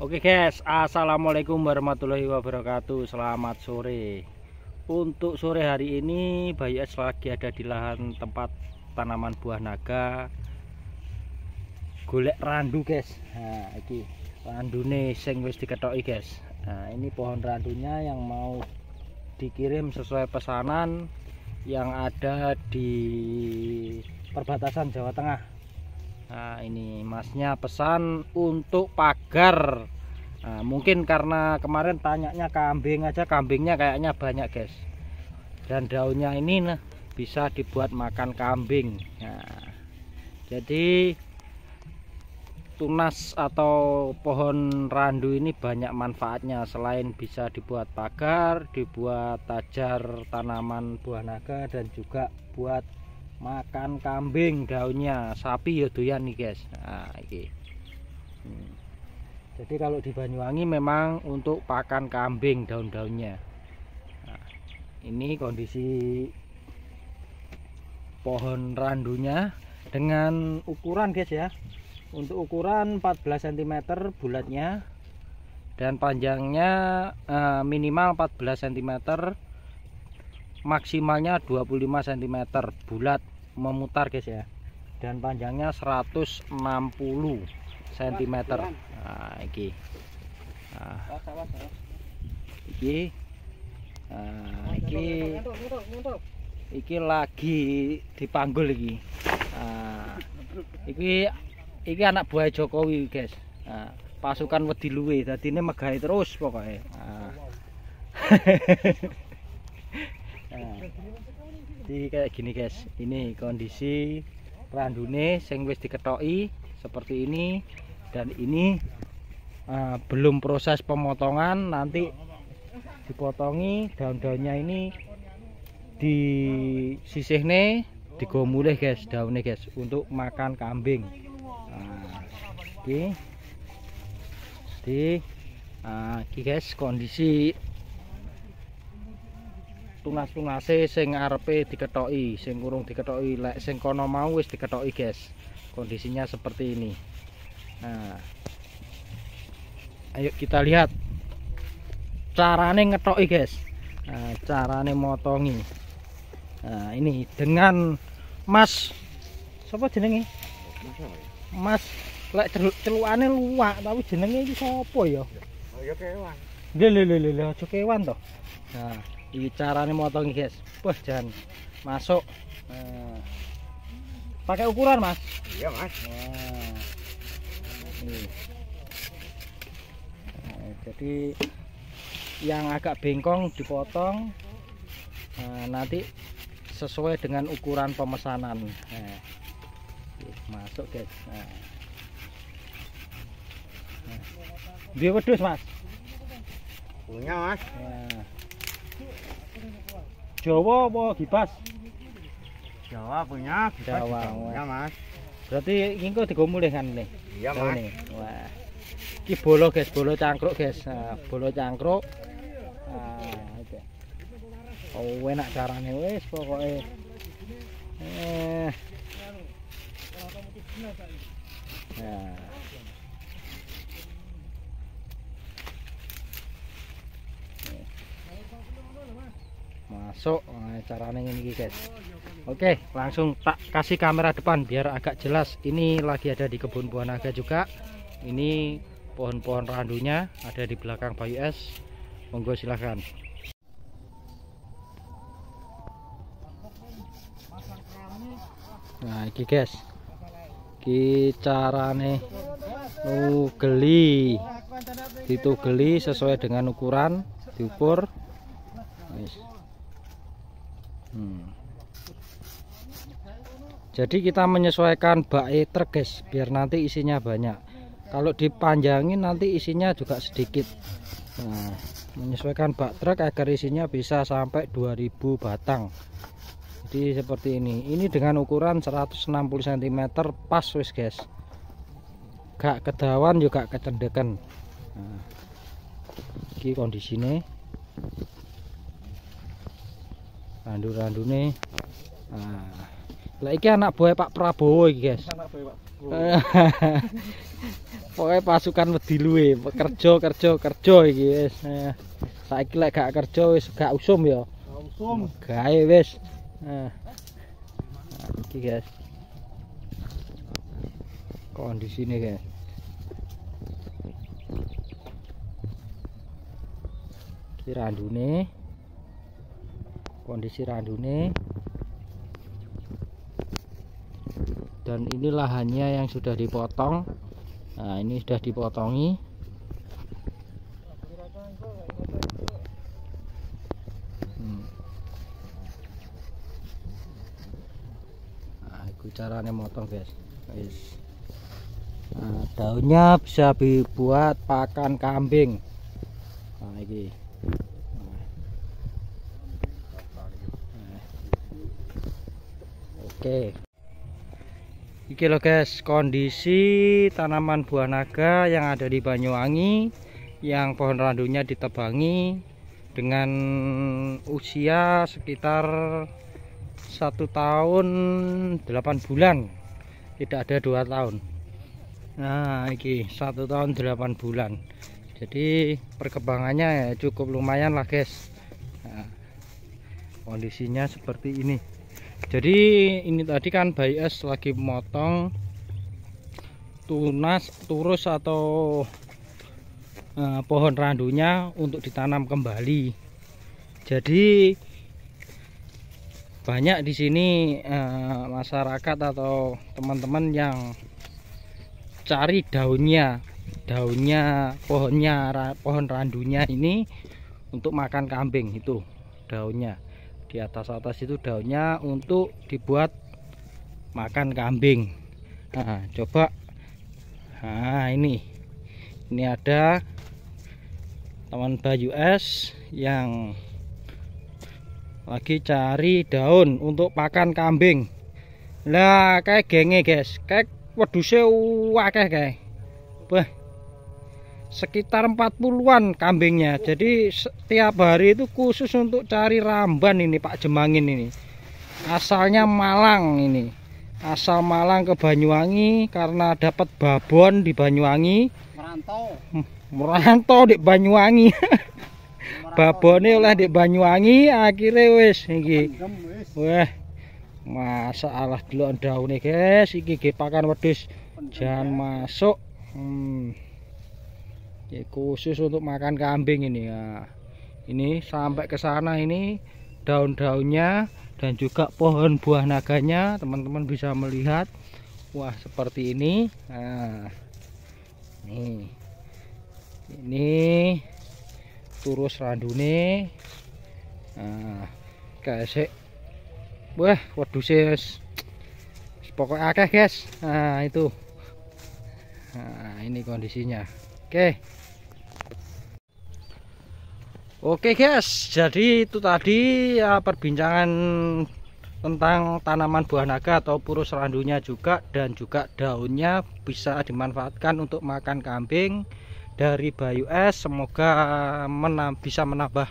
Oke guys, assalamualaikum warahmatullahi wabarakatuh. Selamat sore. Untuk sore hari ini, Bayu Es lagi ada di lahan tempat tanaman buah naga. Golek randu guys. Nah, ini randu nih, sing wis diketoki guys. Nah, ini pohon randunya yang mau dikirim sesuai pesanan yang ada di perbatasan Jawa Tengah. Nah ini masnya pesan untuk pagar nah, Mungkin karena kemarin tanyanya kambing aja Kambingnya kayaknya banyak guys Dan daunnya ini nah, bisa dibuat makan kambing nah, Jadi tunas atau pohon randu ini banyak manfaatnya Selain bisa dibuat pagar Dibuat tajar tanaman buah naga Dan juga buat makan kambing daunnya sapi ya doyan nih guys nah ini hmm. jadi kalau di Banyuwangi memang untuk pakan kambing daun-daunnya nah, ini kondisi pohon randunya dengan ukuran guys ya untuk ukuran 14 cm bulatnya dan panjangnya eh, minimal 14 cm maksimalnya 25 cm bulat memutar guys ya dan panjangnya 160 cm nah iki nah, iki nah, iki ini lagi dipanggul ini nah, iki ini anak buah Jokowi guys nah, pasukan wedi luwe jadi ini megahe terus pokoknya nah. jadi kayak gini guys ini kondisi randune sing wis diketoki seperti ini dan ini uh, belum proses pemotongan nanti dipotongi daun-daunnya ini di sisihne digomulih guys daunnya guys untuk makan kambing nah, oke okay. jadi uh, guys kondisi tunas-tunase sing arepe diketoki sing kurung diketoki lek sing kono mau wis diketoki guys kondisinya seperti ini nah ayo kita lihat carane ngetoki guys nah, carane motongi nah ini dengan mas siapa jenenge mas lek celukane luwak tapi jenenge iki sapa ya? Oh ya kewan. Lho lho lho aja kewan to. Nah bicara nih motong guys wah jangan masuk nah. pakai ukuran mas iya mas nah. Nah, jadi yang agak bengkong dipotong nah, nanti sesuai dengan ukuran pemesanan nah. masuk guys nah. Nah. dia pedus mas punya mas nah. Jawa apa gibas? Jawa punya, gibas Jawa. mas. Berarti ini kok digomulihkan nih? Iya, Mas. Nih. Wah. Ki bolo, guys, bolo cangkruk, guys. Ah, bolo cangkruk. Uh, ah, okay. Oh, enak caranya, wes pokoknya. Eh. Ya. masuk nah, eh, caranya ini guys Oke langsung tak kasih kamera depan biar agak jelas ini lagi ada di kebun buah naga juga ini pohon-pohon randunya ada di belakang Bayu Es monggo silahkan nah ini guys ini geli nugeli geli sesuai dengan ukuran diukur Nice jadi kita menyesuaikan bak terges biar nanti isinya banyak kalau dipanjangin nanti isinya juga sedikit nah, menyesuaikan bak truk agar isinya bisa sampai 2000 batang jadi seperti ini ini dengan ukuran 160 cm pas wis guys gak kedawan juga kecendekan nah, ini kondisinya randu-randune nah lah iki anak buah Pak Prabowo iki guys anak buah Pak pokoknya pasukan wedi luwe kerja kerja kerja iki guys nah, eh, saiki lek gak kerja wis gak usum ya usum gawe wis nah iki guys ini guys iki randune kondisi randune dan ini lahannya yang sudah dipotong nah ini sudah dipotongi hmm. nah itu caranya motong guys nah, daunnya bisa dibuat pakan kambing nah ini Oke. Oke loh guys, kondisi tanaman buah naga yang ada di Banyuwangi yang pohon randunya ditebangi dengan usia sekitar satu tahun 8 bulan tidak ada dua tahun nah ini satu tahun 8 bulan jadi perkembangannya ya cukup lumayan lah guys nah, kondisinya seperti ini jadi ini tadi kan bias lagi memotong tunas turus atau eh, pohon randunya untuk ditanam kembali jadi banyak di sini eh, masyarakat atau teman-teman yang cari daunnya daunnya pohonnya pohon randunya ini untuk makan kambing itu daunnya di atas atas itu daunnya untuk dibuat makan kambing nah, coba nah ini ini ada teman Bayu es yang lagi cari daun untuk pakan kambing lah kayak genge guys kayak waduh sewa kayak kayak sekitar 40-an kambingnya jadi setiap hari itu khusus untuk cari ramban ini Pak Jemangin ini asalnya Malang ini asal Malang ke Banyuwangi karena dapat babon di Banyuwangi merantau hmm, merantau di Banyuwangi babone oleh di Banyuwangi akhirnya wis wah masalah dulu daunnya guys ini gepakan pakan jangan ya. masuk hmm ya khusus untuk makan kambing ini ya ini sampai ke sana ini daun-daunnya dan juga pohon buah naganya teman-teman bisa melihat wah seperti ini nah nih ini turus randune nah kasek. wah waduh sis pokoknya akeh guys nah itu nah ini kondisinya Oke. Oke guys, jadi itu tadi ya, perbincangan tentang tanaman buah naga atau purus randunya juga dan juga daunnya bisa dimanfaatkan untuk makan kambing dari Bayu Es. Semoga menam, bisa menambah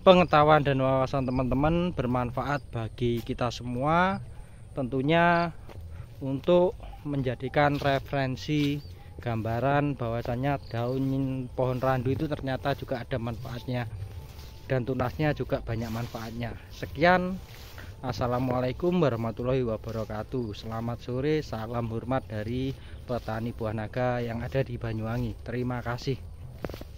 pengetahuan dan wawasan teman-teman bermanfaat bagi kita semua tentunya untuk menjadikan referensi gambaran bahwasannya daun pohon randu itu ternyata juga ada manfaatnya dan tunasnya juga banyak manfaatnya sekian Assalamualaikum warahmatullahi wabarakatuh Selamat sore, salam hormat dari petani buah naga yang ada di Banyuwangi Terima kasih